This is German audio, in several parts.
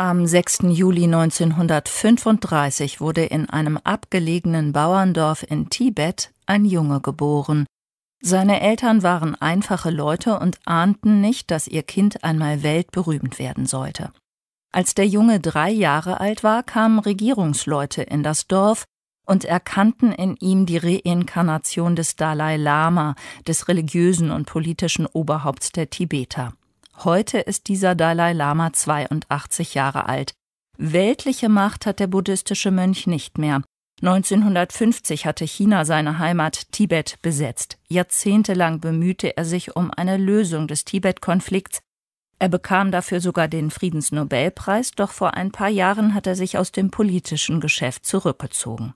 Am 6. Juli 1935 wurde in einem abgelegenen Bauerndorf in Tibet ein Junge geboren. Seine Eltern waren einfache Leute und ahnten nicht, dass ihr Kind einmal weltberühmt werden sollte. Als der Junge drei Jahre alt war, kamen Regierungsleute in das Dorf und erkannten in ihm die Reinkarnation des Dalai Lama, des religiösen und politischen Oberhaupts der Tibeter. Heute ist dieser Dalai Lama 82 Jahre alt. Weltliche Macht hat der buddhistische Mönch nicht mehr. 1950 hatte China seine Heimat Tibet besetzt. Jahrzehntelang bemühte er sich um eine Lösung des Tibet-Konflikts. Er bekam dafür sogar den Friedensnobelpreis, doch vor ein paar Jahren hat er sich aus dem politischen Geschäft zurückgezogen.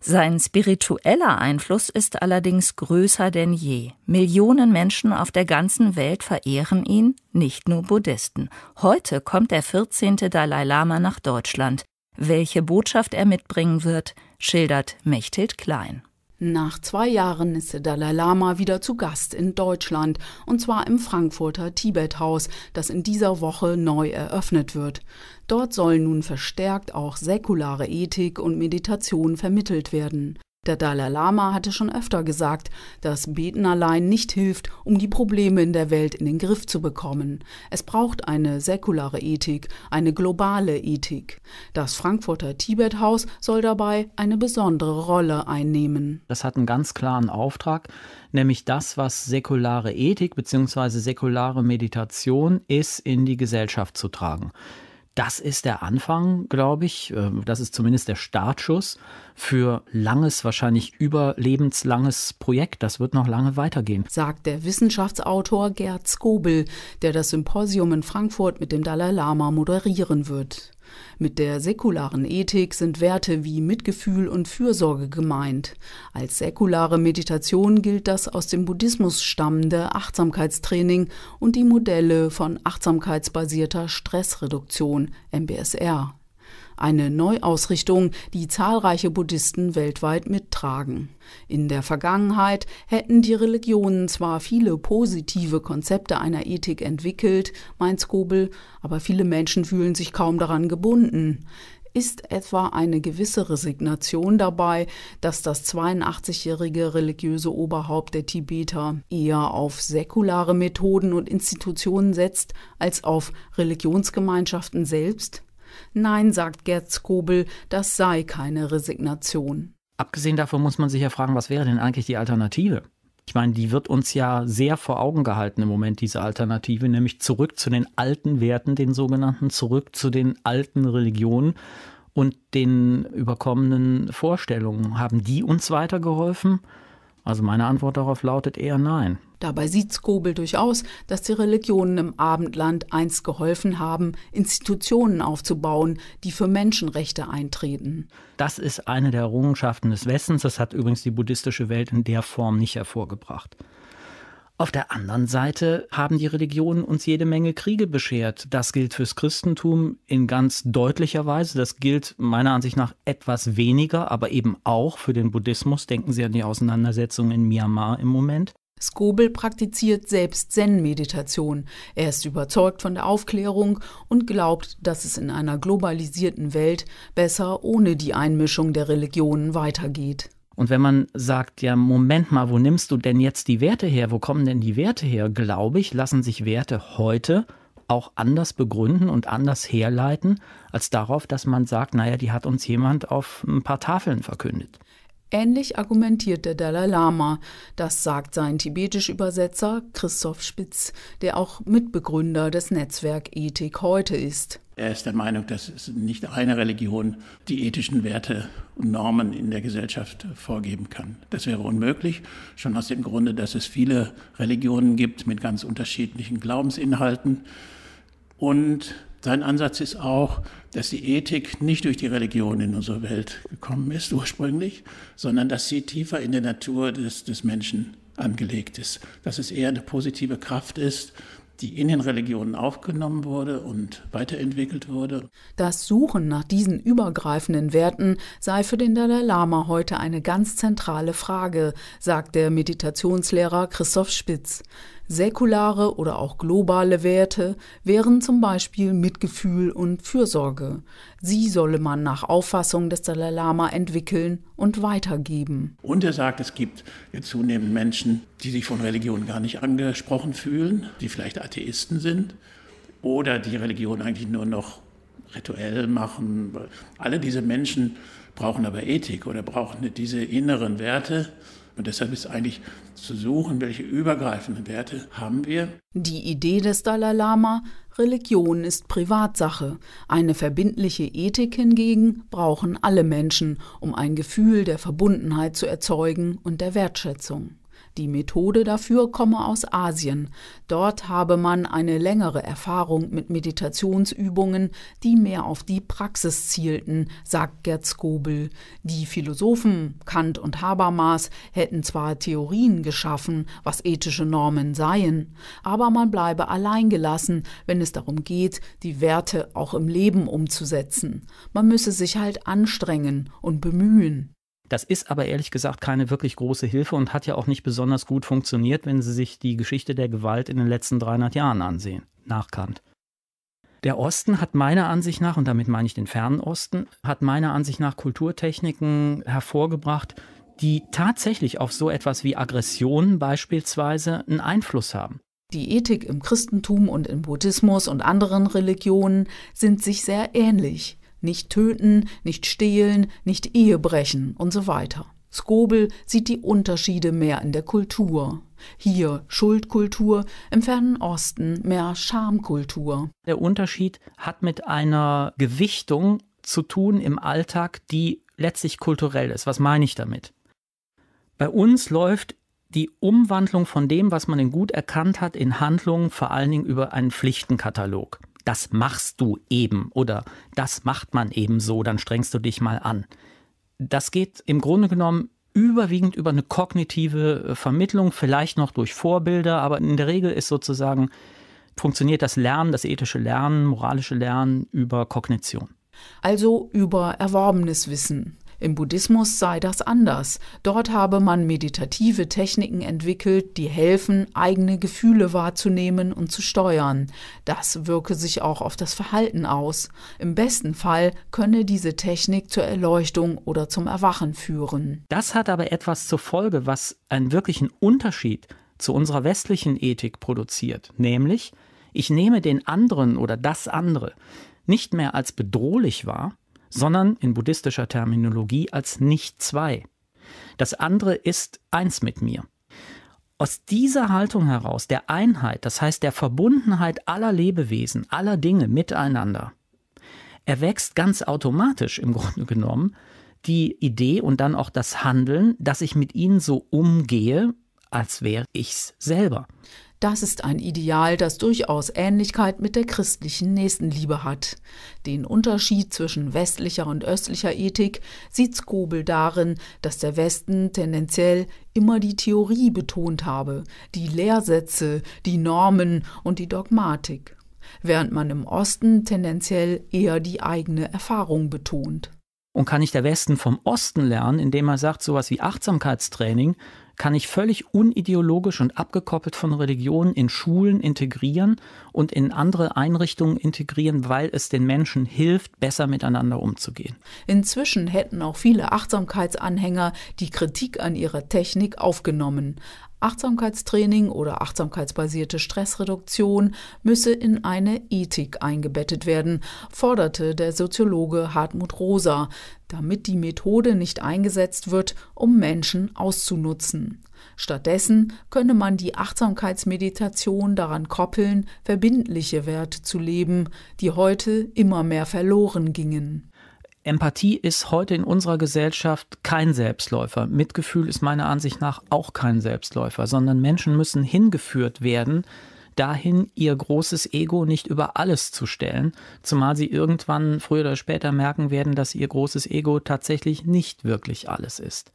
Sein spiritueller Einfluss ist allerdings größer denn je. Millionen Menschen auf der ganzen Welt verehren ihn, nicht nur Buddhisten. Heute kommt der 14. Dalai Lama nach Deutschland. Welche Botschaft er mitbringen wird, schildert Mechthild Klein. Nach zwei Jahren ist der Dalai Lama wieder zu Gast in Deutschland, und zwar im Frankfurter Tibet-Haus, das in dieser Woche neu eröffnet wird. Dort soll nun verstärkt auch säkulare Ethik und Meditation vermittelt werden der Dalai Lama hatte schon öfter gesagt, dass Beten allein nicht hilft, um die Probleme in der Welt in den Griff zu bekommen. Es braucht eine säkulare Ethik, eine globale Ethik. Das Frankfurter Tibet-Haus soll dabei eine besondere Rolle einnehmen. Das hat einen ganz klaren Auftrag, nämlich das, was säkulare Ethik bzw. säkulare Meditation ist, in die Gesellschaft zu tragen das ist der Anfang, glaube ich. Ähm, das ist zumindest der Startschuss für langes, wahrscheinlich überlebenslanges Projekt. Das wird noch lange weitergehen. Sagt der Wissenschaftsautor Gerd Skobel, der das Symposium in Frankfurt mit dem Dalai Lama moderieren wird. Mit der säkularen Ethik sind Werte wie Mitgefühl und Fürsorge gemeint. Als säkulare Meditation gilt das aus dem Buddhismus stammende Achtsamkeitstraining und die Modelle von achtsamkeitsbasierter Stressreduktion, MBSR eine Neuausrichtung, die zahlreiche Buddhisten weltweit mittragen. In der Vergangenheit hätten die Religionen zwar viele positive Konzepte einer Ethik entwickelt, meint Skobel, aber viele Menschen fühlen sich kaum daran gebunden ist etwa eine gewisse Resignation dabei, dass das 82-jährige religiöse Oberhaupt der Tibeter eher auf säkulare Methoden und Institutionen setzt als auf Religionsgemeinschaften selbst? Nein, sagt Gerd Skobel, das sei keine Resignation. Abgesehen davon muss man sich ja fragen, was wäre denn eigentlich die Alternative? Ich meine, die wird uns ja sehr vor Augen gehalten im Moment, diese Alternative, nämlich zurück zu den alten Werten, den sogenannten, zurück zu den alten Religionen und den überkommenen Vorstellungen. Haben die uns weitergeholfen? Also meine Antwort darauf lautet eher nein. Dabei sieht Skobel durchaus, dass die Religionen im Abendland einst geholfen haben, Institutionen aufzubauen, die für Menschenrechte eintreten. Das ist eine der Errungenschaften des Westens. Das hat übrigens die buddhistische Welt in der Form nicht hervorgebracht. Auf der anderen Seite haben die Religionen uns jede Menge Kriege beschert. Das gilt fürs Christentum in ganz deutlicher Weise. Das gilt meiner Ansicht nach etwas weniger, aber eben auch für den Buddhismus. Denken Sie an die Auseinandersetzung in Myanmar im Moment. Skobel praktiziert selbst Zen-Meditation. Er ist überzeugt von der Aufklärung und glaubt, dass es in einer globalisierten Welt besser ohne die Einmischung der Religionen weitergeht. Und wenn man sagt, ja, Moment mal, wo nimmst du denn jetzt die Werte her? Wo kommen denn die Werte her? Glaube ich, lassen sich Werte heute auch anders begründen und anders herleiten, als darauf, dass man sagt, naja, die hat uns jemand auf ein paar Tafeln verkündet. Ähnlich argumentiert der Dalai Lama, das sagt sein tibetisch Übersetzer Christoph Spitz, der auch Mitbegründer des Netzwerk Ethik heute ist. Er ist der Meinung, dass es nicht eine Religion die ethischen Werte und Normen in der Gesellschaft vorgeben kann. Das wäre unmöglich, schon aus dem Grunde, dass es viele Religionen gibt mit ganz unterschiedlichen Glaubensinhalten und sein Ansatz ist auch, dass die Ethik nicht durch die Religion in unsere Welt gekommen ist ursprünglich, sondern dass sie tiefer in der Natur des, des Menschen angelegt ist. Dass es eher eine positive Kraft ist, die in den Religionen aufgenommen wurde und weiterentwickelt wurde. Das Suchen nach diesen übergreifenden Werten sei für den Dalai Lama heute eine ganz zentrale Frage, sagt der Meditationslehrer Christoph Spitz. Säkulare oder auch globale Werte wären zum Beispiel Mitgefühl und Fürsorge. Sie solle man nach Auffassung des Dalai Lama entwickeln und weitergeben. Und er sagt, es gibt zunehmend Menschen, die sich von Religion gar nicht angesprochen fühlen, die vielleicht Atheisten sind oder die Religion eigentlich nur noch rituell machen. Alle diese Menschen brauchen aber Ethik oder brauchen diese inneren Werte, und deshalb ist eigentlich zu suchen, welche übergreifenden Werte haben wir. Die Idee des Dalai Lama, Religion ist Privatsache. Eine verbindliche Ethik hingegen brauchen alle Menschen, um ein Gefühl der Verbundenheit zu erzeugen und der Wertschätzung. Die Methode dafür komme aus Asien. Dort habe man eine längere Erfahrung mit Meditationsübungen, die mehr auf die Praxis zielten, sagt Gerd Skobel. Die Philosophen Kant und Habermas hätten zwar Theorien geschaffen, was ethische Normen seien, aber man bleibe alleingelassen, wenn es darum geht, die Werte auch im Leben umzusetzen. Man müsse sich halt anstrengen und bemühen. Das ist aber ehrlich gesagt keine wirklich große Hilfe und hat ja auch nicht besonders gut funktioniert, wenn Sie sich die Geschichte der Gewalt in den letzten 300 Jahren ansehen. nachkannt. Der Osten hat meiner Ansicht nach, und damit meine ich den fernen Osten, hat meiner Ansicht nach Kulturtechniken hervorgebracht, die tatsächlich auf so etwas wie Aggressionen beispielsweise einen Einfluss haben. Die Ethik im Christentum und im Buddhismus und anderen Religionen sind sich sehr ähnlich. Nicht töten, nicht stehlen, nicht Ehe brechen und so weiter. Skobel sieht die Unterschiede mehr in der Kultur. Hier Schuldkultur, im fernen Osten mehr Schamkultur. Der Unterschied hat mit einer Gewichtung zu tun im Alltag, die letztlich kulturell ist. Was meine ich damit? Bei uns läuft die Umwandlung von dem, was man in gut erkannt hat, in Handlungen vor allen Dingen über einen Pflichtenkatalog das machst du eben oder das macht man eben so, dann strengst du dich mal an. Das geht im Grunde genommen überwiegend über eine kognitive äh, Vermittlung, vielleicht noch durch Vorbilder, aber in der Regel ist sozusagen funktioniert das Lernen, das ethische Lernen, moralische Lernen über Kognition. Also über erworbenes Wissen. Im Buddhismus sei das anders. Dort habe man meditative Techniken entwickelt, die helfen, eigene Gefühle wahrzunehmen und zu steuern. Das wirke sich auch auf das Verhalten aus. Im besten Fall könne diese Technik zur Erleuchtung oder zum Erwachen führen. Das hat aber etwas zur Folge, was einen wirklichen Unterschied zu unserer westlichen Ethik produziert, nämlich ich nehme den anderen oder das andere nicht mehr als bedrohlich wahr, sondern in buddhistischer Terminologie als nicht zwei. Das andere ist eins mit mir. Aus dieser Haltung heraus, der Einheit, das heißt der Verbundenheit aller Lebewesen, aller Dinge miteinander, erwächst ganz automatisch im Grunde genommen die Idee und dann auch das Handeln, dass ich mit ihnen so umgehe, als wäre ich's selber. Das ist ein Ideal, das durchaus Ähnlichkeit mit der christlichen Nächstenliebe hat. Den Unterschied zwischen westlicher und östlicher Ethik sieht Skobel darin, dass der Westen tendenziell immer die Theorie betont habe, die Lehrsätze, die Normen und die Dogmatik, während man im Osten tendenziell eher die eigene Erfahrung betont. Und kann nicht der Westen vom Osten lernen, indem er sagt, sowas wie Achtsamkeitstraining kann ich völlig unideologisch und abgekoppelt von Religion in Schulen integrieren und in andere Einrichtungen integrieren, weil es den Menschen hilft, besser miteinander umzugehen. Inzwischen hätten auch viele Achtsamkeitsanhänger die Kritik an ihrer Technik aufgenommen. Achtsamkeitstraining oder achtsamkeitsbasierte Stressreduktion müsse in eine Ethik eingebettet werden, forderte der Soziologe Hartmut Rosa, damit die Methode nicht eingesetzt wird, um Menschen auszunutzen. Stattdessen könne man die Achtsamkeitsmeditation daran koppeln, verbindliche Werte zu leben, die heute immer mehr verloren gingen. Empathie ist heute in unserer Gesellschaft kein Selbstläufer. Mitgefühl ist meiner Ansicht nach auch kein Selbstläufer, sondern Menschen müssen hingeführt werden, dahin, ihr großes Ego nicht über alles zu stellen, zumal sie irgendwann früher oder später merken werden, dass ihr großes Ego tatsächlich nicht wirklich alles ist.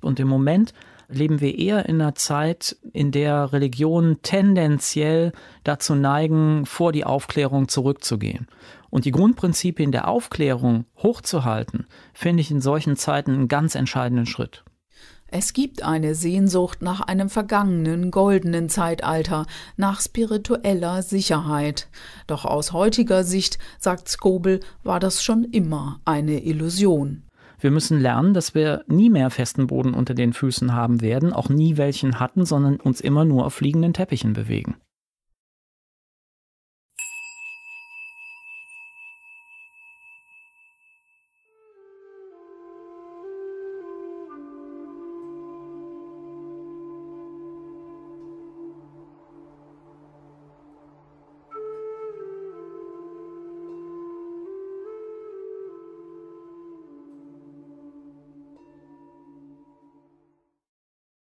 Und im Moment leben wir eher in einer Zeit, in der Religionen tendenziell dazu neigen, vor die Aufklärung zurückzugehen und die Grundprinzipien der Aufklärung hochzuhalten, finde ich in solchen Zeiten einen ganz entscheidenden Schritt. Es gibt eine Sehnsucht nach einem vergangenen, goldenen Zeitalter, nach spiritueller Sicherheit. Doch aus heutiger Sicht, sagt Skobel, war das schon immer eine Illusion. Wir müssen lernen, dass wir nie mehr festen Boden unter den Füßen haben werden, auch nie welchen hatten, sondern uns immer nur auf fliegenden Teppichen bewegen.